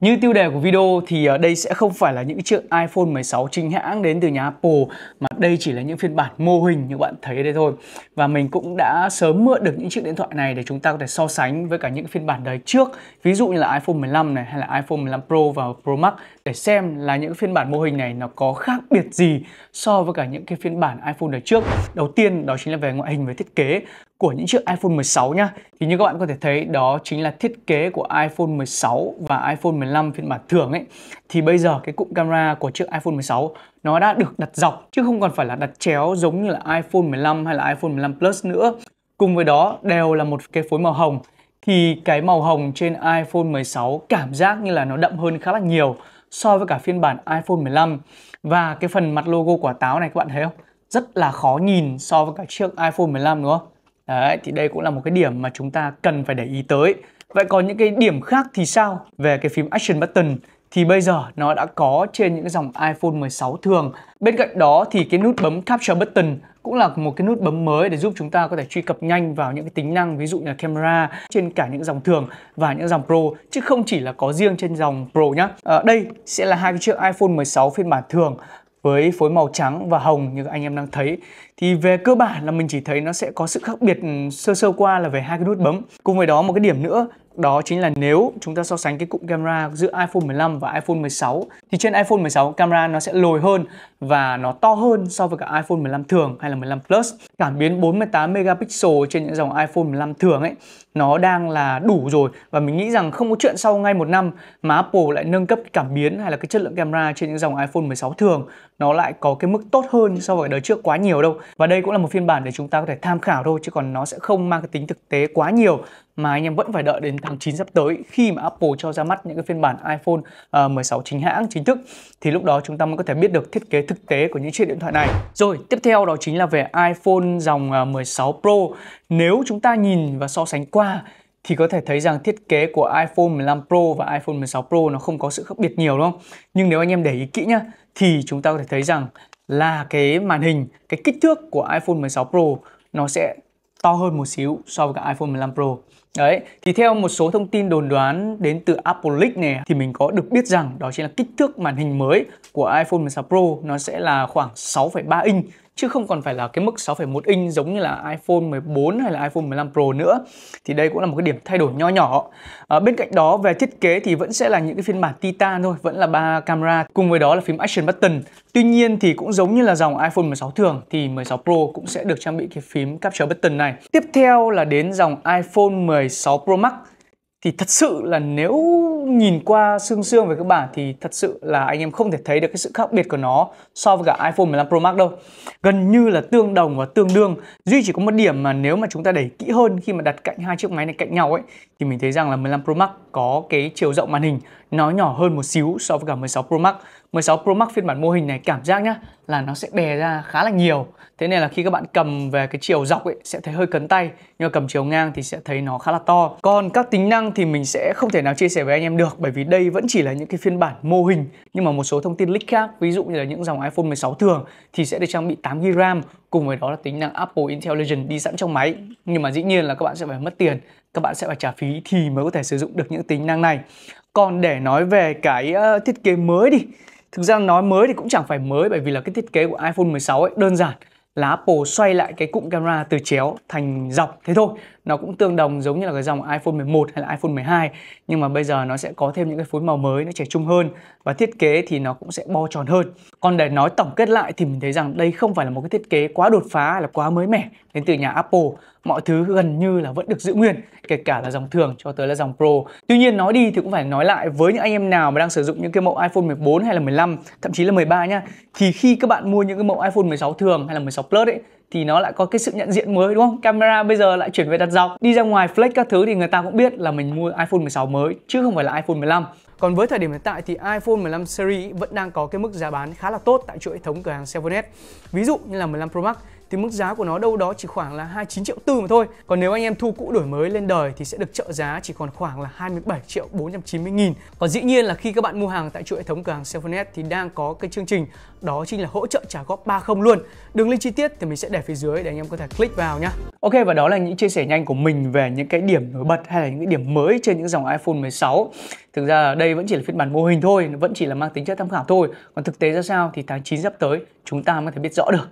Như tiêu đề của video thì ờ, đây sẽ không phải là những chiếc iPhone 16 chính hãng đến từ nhà Apple mà đây chỉ là những phiên bản mô hình như bạn thấy đây thôi. Và mình cũng đã sớm mượn được những chiếc điện thoại này để chúng ta có thể so sánh với cả những phiên bản đời trước. Ví dụ như là iPhone 15 này hay là iPhone 15 Pro và Pro Max để xem là những phiên bản mô hình này nó có khác biệt gì so với cả những cái phiên bản iPhone đời trước. Đầu tiên đó chính là về ngoại hình và thiết kế của những chiếc iPhone 16 nhá. Thì như các bạn có thể thấy đó chính là thiết kế của iPhone 16 và iPhone 15 phiên bản thường ấy. Thì bây giờ cái cụm camera của chiếc iPhone 16 nó đã được đặt dọc chứ không còn phải là đặt chéo giống như là iPhone 15 hay là iPhone 15 Plus nữa. Cùng với đó đều là một cái phối màu hồng thì cái màu hồng trên iPhone 16 cảm giác như là nó đậm hơn khá là nhiều so với cả phiên bản iPhone 15 và cái phần mặt logo quả táo này các bạn thấy không? Rất là khó nhìn so với cả chiếc iPhone 15 đúng không? Đấy, thì đây cũng là một cái điểm mà chúng ta cần phải để ý tới. Vậy còn những cái điểm khác thì sao? Về cái phím Action Button thì bây giờ nó đã có trên những cái dòng iPhone 16 thường. Bên cạnh đó thì cái nút bấm Capture Button cũng là một cái nút bấm mới để giúp chúng ta có thể truy cập nhanh vào những cái tính năng ví dụ như là camera trên cả những dòng thường và những dòng Pro chứ không chỉ là có riêng trên dòng Pro nhá. À, đây sẽ là hai cái chiếc iPhone 16 phiên bản thường với phối màu trắng và hồng như các anh em đang thấy thì về cơ bản là mình chỉ thấy nó sẽ có sự khác biệt ừ, sơ sơ qua là về hai cái nút bấm cùng với đó một cái điểm nữa đó chính là nếu chúng ta so sánh cái cụm camera giữa iPhone 15 và iPhone 16 thì trên iPhone 16 camera nó sẽ lồi hơn và nó to hơn so với cả iPhone 15 thường hay là 15 Plus. Cảm biến 48 megapixel trên những dòng iPhone 15 thường ấy nó đang là đủ rồi và mình nghĩ rằng không có chuyện sau ngay một năm mà Apple lại nâng cấp cái cảm biến hay là cái chất lượng camera trên những dòng iPhone 16 thường nó lại có cái mức tốt hơn so với đời trước quá nhiều đâu và đây cũng là một phiên bản để chúng ta có thể tham khảo thôi chứ còn nó sẽ không mang cái tính thực tế quá nhiều mà anh em vẫn phải đợi đến tháng 9 sắp tới khi mà Apple cho ra mắt những cái phiên bản iPhone ờ, uh, 16 chính hãng chính thức thì lúc đó chúng ta mới có thể biết được thiết kế thực tế của những chiếc điện thoại này. Rồi, tiếp theo đó chính là về iPhone dòng 16 ờ, Pro. Nếu chúng ta nhìn và so sánh qua thì có thể thấy rằng thiết kế của iPhone 15 Pro và iPhone 16 Pro nó không có sự khác biệt nhiều đúng không? Nhưng nếu anh em để ý kỹ nhá thì chúng ta có thể thấy rằng là cái màn hình, cái kích thước của iPhone 16 Pro nó sẽ to hơn một xíu so với cả iPhone 15 Pro. Đấy, thì theo một số thông tin đồn đoán đến từ Apple Leak này thì mình có được biết rằng đó chính là kích thước màn hình mới của iPhone 16 Pro nó sẽ là khoảng 6,3 inch chứ không còn phải là cái mức 6,1 inch giống như là iPhone 14 hay là iPhone 15 Pro nữa thì đây cũng là một cái điểm thay đổi nho nhỏ à, bên cạnh đó về thiết kế thì vẫn sẽ là những cái phiên bản Titan thôi vẫn là ba camera cùng với đó là phím Action Button tuy nhiên thì cũng giống như là dòng iPhone 16 thường thì 16 Pro cũng sẽ được trang bị cái phím Capture Button này tiếp theo là đến dòng iPhone 16 Pro Max thì thật sự là nếu nhìn qua xương xương về các bản thì thật sự là anh em không thể thấy được cái sự khác biệt của nó so với cả iPhone 15 Pro Max đâu. Gần như là tương đồng và tương đương. Duy chỉ có một điểm mà nếu mà chúng ta đẩy kỹ hơn khi mà đặt cạnh hai chiếc máy này cạnh nhau ấy thì mình thấy rằng là 15 Pro Max có cái chiều rộng màn hình nó nhỏ hơn một xíu so với cả 16 Pro Max. 16 Pro Max phiên bản mô hình này cảm giác nhá là nó sẽ bè ra khá là nhiều thế nên là khi các bạn cầm về cái chiều dọc ấy sẽ thấy hơi cấn tay nhưng mà cầm chiều ngang thì sẽ thấy nó khá là to còn các tính năng thì mình sẽ không thể nào chia sẻ với anh em được bởi vì đây vẫn chỉ là những cái phiên bản mô hình nhưng mà một số thông tin leak khác ví dụ như là những dòng iPhone 16 thường thì sẽ được trang bị 8GB RAM cùng với đó là tính năng Apple Intelligence đi sẵn trong máy nhưng mà dĩ nhiên là các bạn sẽ phải mất tiền các bạn sẽ phải trả phí thì mới có thể sử dụng được những tính năng này còn để nói về cái thiết kế mới đi Thực ra nói mới thì cũng chẳng phải mới bởi vì là cái thiết kế của iPhone 16 ấy đơn giản là Apple xoay lại cái cụm camera từ chéo thành dọc thế thôi nó cũng tương đồng giống như là cái dòng iPhone 11 hay là iPhone 12 nhưng mà bây giờ nó sẽ có thêm những cái phối màu mới nó trẻ trung hơn và thiết kế thì nó cũng sẽ bo tròn hơn còn để nói tổng kết lại thì mình thấy rằng đây không phải là một cái thiết kế quá đột phá hay là quá mới mẻ đến từ nhà Apple mọi thứ gần như là vẫn được giữ nguyên kể cả là dòng thường cho tới là dòng Pro tuy nhiên nói đi thì cũng phải nói lại với những anh em nào mà đang sử dụng những cái mẫu iPhone 14 hay là 15 thậm chí là 13 nhá thì khi các bạn mua những cái mẫu iPhone 16 thường hay là 16 Plus ấy thì nó lại có cái sự nhận diện mới đúng không? Camera bây giờ lại chuyển về đặt dọc. Đi ra ngoài flex các thứ thì người ta cũng biết là mình mua iPhone 16 mới chứ không phải là iPhone 15. Còn với thời điểm hiện tại thì iPhone 15 series vẫn đang có cái mức giá bán khá là tốt tại chuỗi hệ thống cửa hàng Sevonet. Ví dụ như là 15 Pro Max thì mức giá của nó đâu đó chỉ khoảng là 29 triệu tư mà thôi. Còn nếu anh em thu cũ đổi mới lên đời thì sẽ được trợ giá chỉ còn khoảng là 27 triệu 490 nghìn. Còn dĩ nhiên là khi các bạn mua hàng tại chuỗi hệ thống cửa hàng Cellphonet thì đang có cái chương trình đó chính là hỗ trợ trả góp 30 luôn. Đường link chi tiết thì mình sẽ để phía dưới để anh em có thể click vào nhá. Ok và đó là những chia sẻ nhanh của mình về những cái điểm nổi bật hay là những cái điểm mới trên những dòng iPhone 16. Thực ra đây vẫn chỉ là phiên bản mô hình thôi, vẫn chỉ là mang tính chất tham khảo thôi. Còn thực tế ra sao thì tháng 9 sắp tới chúng ta mới thể biết rõ được.